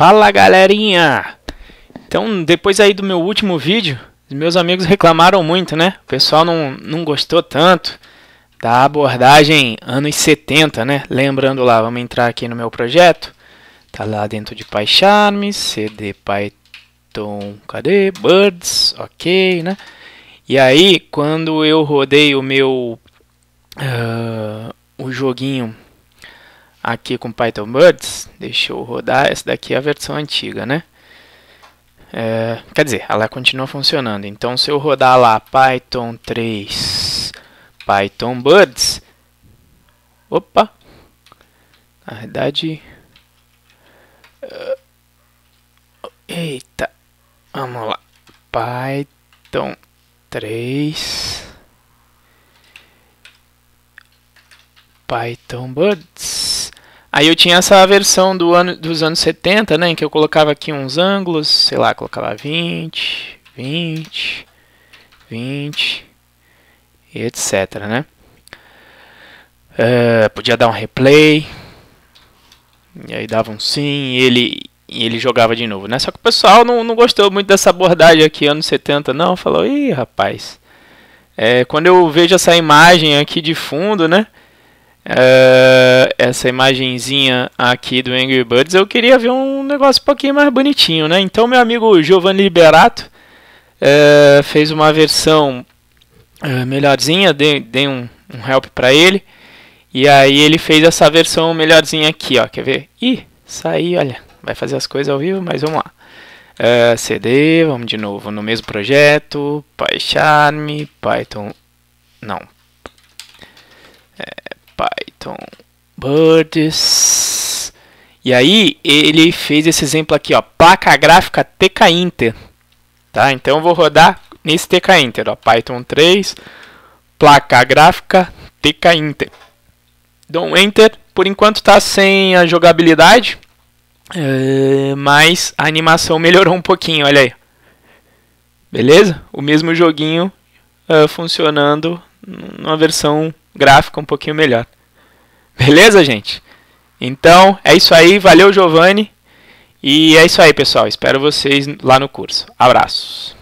Fala galerinha! Então, depois aí do meu último vídeo, meus amigos reclamaram muito, né? O pessoal não, não gostou tanto da abordagem anos 70, né? Lembrando lá, vamos entrar aqui no meu projeto. Tá lá dentro de PyCharm, CD Python, cadê? Birds, ok, né? E aí, quando eu rodei o meu... Uh, o joguinho aqui com Python Birds. Deixa eu rodar. Essa daqui é a versão antiga, né? É, quer dizer, ela continua funcionando. Então, se eu rodar lá Python 3 Python Birds. Opa! Na verdade. Uh, eita! Vamos lá. Python 3 Python Birds. Aí eu tinha essa versão do ano, dos anos 70, né, em que eu colocava aqui uns ângulos, sei lá, colocava 20, 20, 20 etc, né? Uh, podia dar um replay, e aí dava um sim, e ele, e ele jogava de novo, né? Só que o pessoal não, não gostou muito dessa abordagem aqui, anos 70, não, falou, ih, rapaz... É, quando eu vejo essa imagem aqui de fundo, né? Uh, essa imagenzinha aqui do Angry Birds, eu queria ver um negócio um pouquinho mais bonitinho, né? Então, meu amigo Giovanni Liberato uh, fez uma versão uh, melhorzinha, dei, dei um, um help para ele, e aí ele fez essa versão melhorzinha aqui, ó, quer ver? Ih, saiu, olha, vai fazer as coisas ao vivo, mas vamos lá. CD, vamos de novo no mesmo projeto, PyCharm, Python, não, então, birds. E aí ele fez esse exemplo aqui, ó, placa gráfica TK Inter. Tá? Então eu vou rodar nesse TK Inter, ó, Python 3, placa gráfica TK Inter. Dou então, um enter, por enquanto está sem a jogabilidade, eh, mas a animação melhorou um pouquinho, olha aí. Beleza? O mesmo joguinho uh, funcionando numa versão gráfica um pouquinho melhor. Beleza, gente? Então é isso aí. Valeu, Giovanni. E é isso aí, pessoal. Espero vocês lá no curso. Abraços.